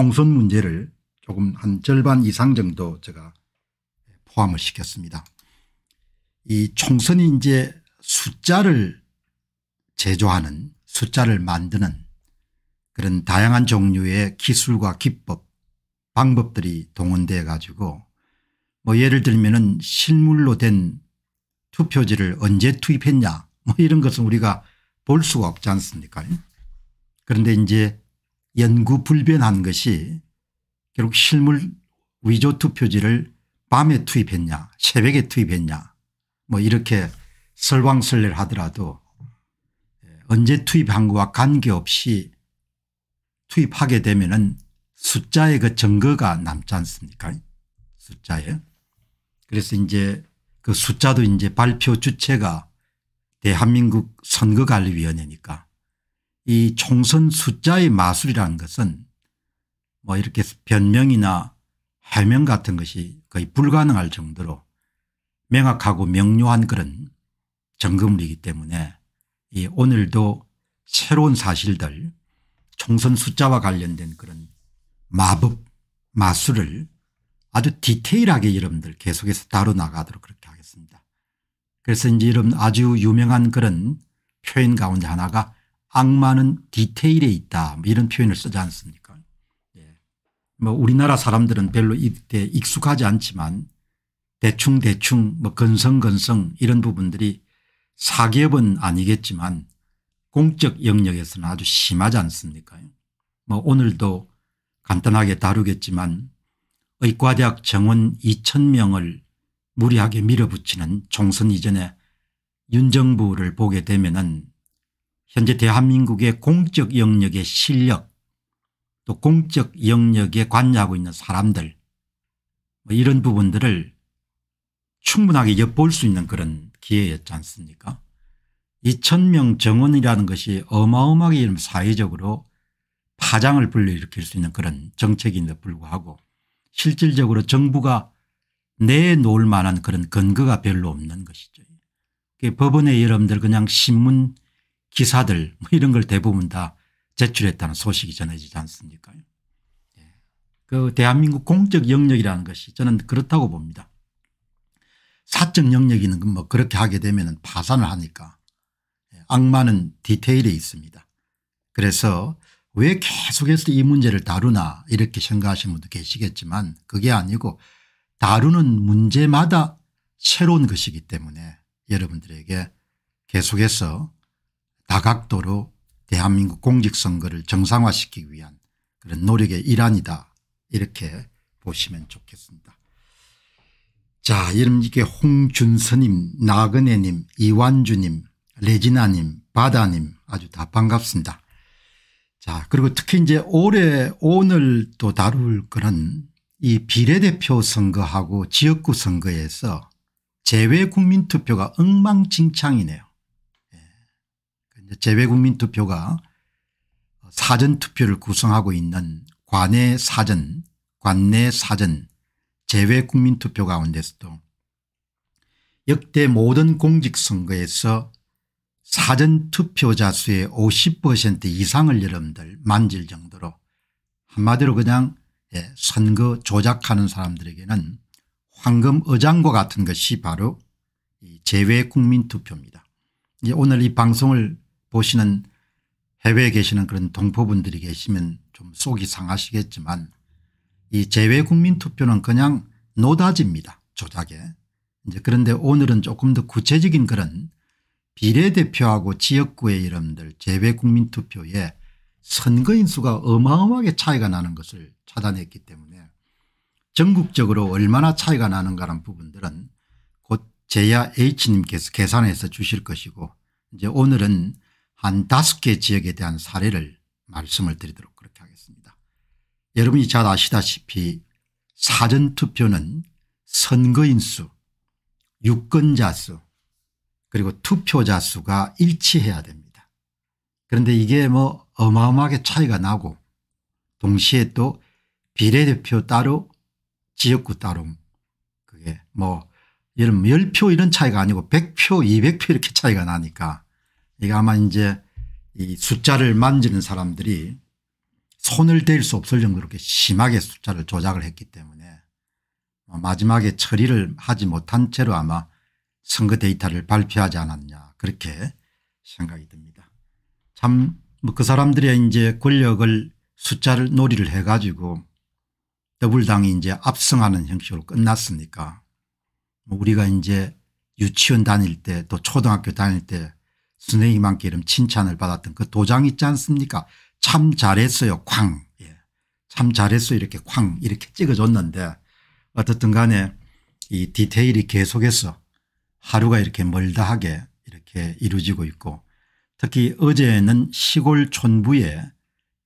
총선 문제를 조금 한 절반 이상 정도 제가 포함을 시켰습니다. 이 총선이 이제 숫자를 제조하는 숫자를 만드는 그런 다양한 종류의 기술과 기법 방법들이 동원돼 가지고 뭐 예를 들면은 실물로 된 투표지를 언제 투입했냐 뭐 이런 것은 우리가 볼 수가 없지 않습니까 그런데 이제 연구 불변한 것이 결국 실물 위조 투표지를 밤에 투입했냐 새벽에 투입했냐 뭐 이렇게 설왕설래를 하더라도 예, 언제 투입한 것과 관계없이 투입하게 되면 은 숫자의 그 증거가 남지 않습니까 숫자에 그래서 이제 그 숫자도 이제 발표 주체가 대한민국 선거관리위원회니까 이 총선 숫자의 마술이라는 것은 뭐 이렇게 변명이나 해명 같은 것이 거의 불가능할 정도로 명확하고 명료한 그런 점검이기 때문에 이 오늘도 새로운 사실들 총선 숫자와 관련된 그런 마법 마술을 아주 디테일하게 여러분들 계속해서 다뤄나가도록 그렇게 하겠습니다. 그래서 이제 여러분 아주 유명한 그런 표현 가운데 하나가 악마는 디테일에 있다 이런 표현을 쓰지 않습니까 예. 뭐 우리나라 사람들은 별로 이때 익숙하지 않지만 대충 대충 뭐 건성 건성 이런 부분들이 사기업은 아니겠지만 공적 영역에서는 아주 심하지 않습니까 뭐 오늘도 간단하게 다루겠지만 의과대학 정원 2000명을 무리하게 밀어붙이는 총선 이전에 윤 정부를 보게 되면 은 현재 대한민국의 공적 영역의 실력 또 공적 영역에 관여하고 있는 사람들 뭐 이런 부분들을 충분하게 엿볼 수 있는 그런 기회였지 않습니까 2천명 정원이라는 것이 어마어마하게 사회적으로 파장을 불러일으킬 수 있는 그런 정책인데 불구하고 실질적으로 정부가 내놓을 만한 그런 근거가 별로 없는 것이죠. 법원에 여러분들 그냥 신문 기사들 뭐 이런 걸 대부분 다 제출했다는 소식이 전해지지 않습니까 예. 그 대한민국 공적 영역이라는 것이 저는 그렇다고 봅니다. 사적 영역이 있는 건 뭐 그렇게 하게 되면 파산을 하니까 예, 악마는 디테일에 있습니다. 그래서 왜 계속해서 이 문제를 다루나 이렇게 생각하시는 분도 계시겠지만 그게 아니고 다루는 문제마다 새로운 것이기 때문에 여러분들에게 계속해서 다각도로 대한민국 공직선거를 정상화시키기 위한 그런 노력의 일환이다 이렇게 보시면 좋겠습니다. 자 이렇게 홍준선님 나그네님 이완주님 레지나님 바다님 아주 다 반갑습니다. 자 그리고 특히 이제 올해 오늘 또 다룰 거는 이 비례대표 선거하고 지역구 선거에서 재외국민투표가 엉망진창이네요. 재외국민 투표가 사전투표를 구성하고 있는 관내 사전 관내 사전 재외국민 투표 가운데서도 역대 모든 공직선거에서 사전투표자 수의 50% 이상을 여러분들 만질 정도로 한마디로 그냥 예, 선거 조작하는 사람들에게는 황금 어장과 같은 것이 바로 재외국민투표입니다. 오늘 이 방송을 보시는 해외에 계시는 그런 동포분들이 계시면 좀 속이 상하시겠지만 이 재외국민투표는 그냥 노다지입니다. 조작에. 이제 그런데 오늘은 조금 더 구체적인 그런 비례대표하고 지역구의 이름들 재외국민투표에 선거인 수가 어마어마하게 차이가 나는 것을 차단했기 때문에 전국적으로 얼마나 차이가 나는가라는 부분들은 곧 제야 H님께서 계산해서 주실 것이고 이제 오늘은 한 다섯 개 지역에 대한 사례를 말씀을 드리도록 그렇게 하겠습니다. 여러분이 잘 아시다시피 사전투표는 선거인 수, 유권자 수 그리고 투표자 수가 일치해야 됩니다. 그런데 이게 뭐 어마어마하게 차이가 나고 동시에 또 비례대표 따로 지역구 따로 그게 뭐 예를 10표 이런 차이가 아니고 100표 200표 이렇게 차이가 나니까 이게 아마 이제 이 숫자를 만지는 사람들이 손을 댈 수 없을 정도로 심하게 숫자를 조작을 했기 때문에 뭐 마지막에 처리를 하지 못한 채로 아마 선거 데이터를 발표하지 않았냐 그렇게 생각이 듭니다. 참그 뭐 사람들의 이제 권력을 숫자를 놀이를 해가지고 더블당이 이제 압승하는 형식으로 끝났으니까 뭐 우리가 이제 유치원 다닐 때 또 초등학교 다닐 때 선생님한테는 칭찬을 받았던 그 도장 있지 않습니까 참 잘했어요 쾅. 예. 참 잘했어 이렇게 쾅 이렇게 찍어줬는데 어떻든 간에 이 디테일이 계속해서 하루가 이렇게 멀다하게 이렇게 이루어지고 있고 특히 어제는 시골 촌부에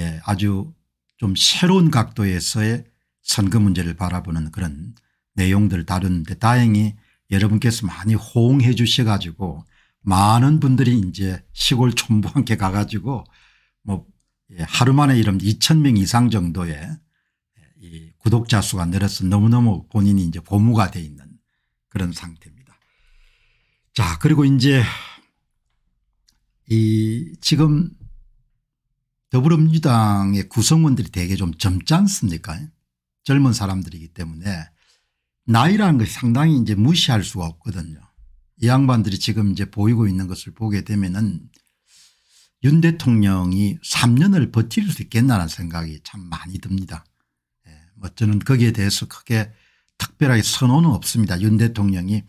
예, 아주 좀 새로운 각도에서의 선거 문제를 바라보는 그런 내용들 다루는데 다행히 여러분께서 많이 호응해 주셔 가지고 많은 분들이 이제 시골 촌부한테 가가지고 뭐 예, 하루 만에 이런 2천 명 이상 정도의 이 구독자 수가 늘어서 너무너무 본인이 이제 보무가 돼 있는 그런 상태입니다. 자 그리고 이제 이 지금 더불어민주당의 구성원들이 되게 좀 젊지 않습니까 젊은 사람들이기 때문에 나이라는 것이 상당히 이제 무시할 수가 없거든요. 이 양반들이 지금 이제 보이고 있는 것을 보게 되면은 윤 대통령이 3년을 버틸 수 있겠나라는 생각이 참 많이 듭니다. 예. 뭐 저는 거기에 대해서 크게 특별하게 선호는 없습니다. 윤 대통령이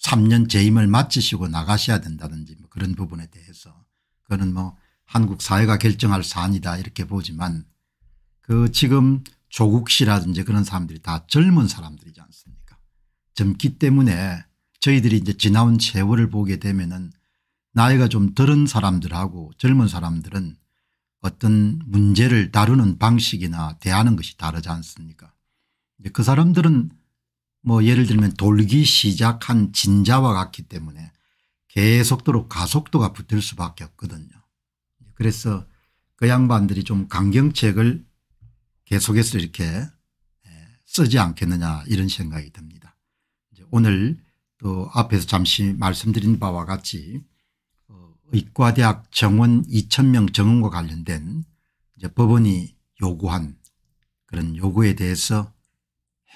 3년 재임을 마치시고 나가셔야 된다든지 뭐 그런 부분에 대해서 그거는 뭐 한국 사회가 결정할 사안이다 이렇게 보지만 그 지금 조국 씨라든지 그런 사람들이 다 젊은 사람들이지 않습니까 젊기 때문에 저희들이 이제 지나온 세월을 보게 되면은 나이가 좀 들은 사람들하고 젊은 사람들은 어떤 문제를 다루는 방식이나 대하는 것이 다르지 않습니까 그 사람들은 뭐 예를 들면 돌기 시작한 진자와 같기 때문에 계속도로 가속도가 붙을 수밖에 없거든요. 그래서 그 양반들이 좀 강경책을 계속해서 이렇게 예, 쓰지 않겠느냐 이런 생각이 듭니다. 오늘 또 앞에서 잠시 말씀드린 바와 같이 어, 의과대학 정원 2 0 0 0명 정원과 관련된 이제 법원이 요구한 그런 요구에 대해서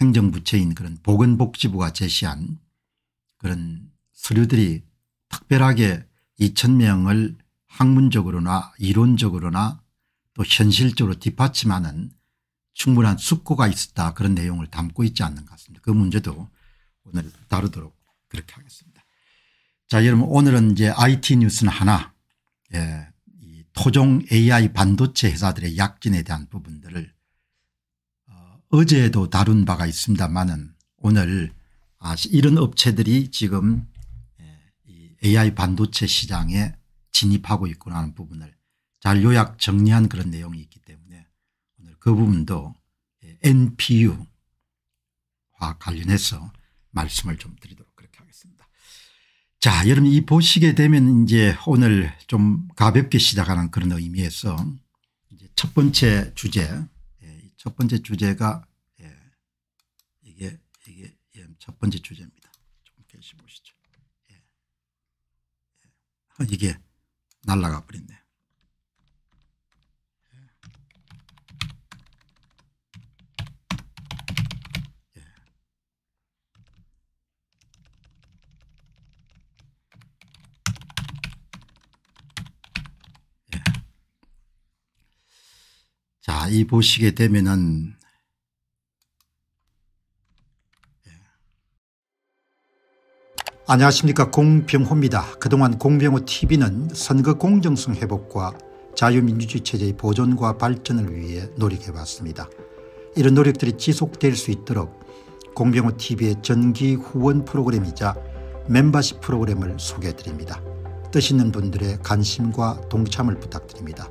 행정부처인 그런 보건복지부가 제시한 그런 서류들이 특별하게 2 0 0 0명을 학문적으로나 이론적으로나 또 현실적으로 뒷받침하는 충분한 숙고가 있었다 그런 내용을 담고 있지 않는가 같습니다. 그 문제도 오늘 다루도록 그렇게 하겠습니다. 자 여러분 오늘은 이제 IT 뉴스는 하나 예, 이 토종 AI 반도체 회사들의 약진에 대한 부분들을 어, 어제도 다룬 바가 있습니다만은 오늘 아, 이런 업체들이 지금 AI 예, 반도체 시장에 진입하고 있구나 하는 부분을 잘 요약 정리한 그런 내용이 있기 때문에 오늘 그 부분도 예, NPU와 관련해서 말씀을 좀 드리도록 자, 여러분 이 보시게 되면 이제 오늘 좀 가볍게 시작하는 그런 의미에서 이제 첫 번째 주제, 예, 첫 번째 주제가 예, 이게 이게 예, 첫 번째 주제입니다. 좀 계시 보시죠. 아, 이게 날라가 버렸네요. 이 보시게 되면은 예. 안녕하십니까 공병호입니다. 그동안 공병호TV는 선거 공정성 회복과 자유민주주의 체제의 보존과 발전을 위해 노력해왔습니다. 이런 노력들이 지속될 수 있도록 공병호TV의 전기 후원 프로그램이자 멤버십 프로그램을 소개해드립니다. 뜻 있는 분들의 관심과 동참을 부탁드립니다.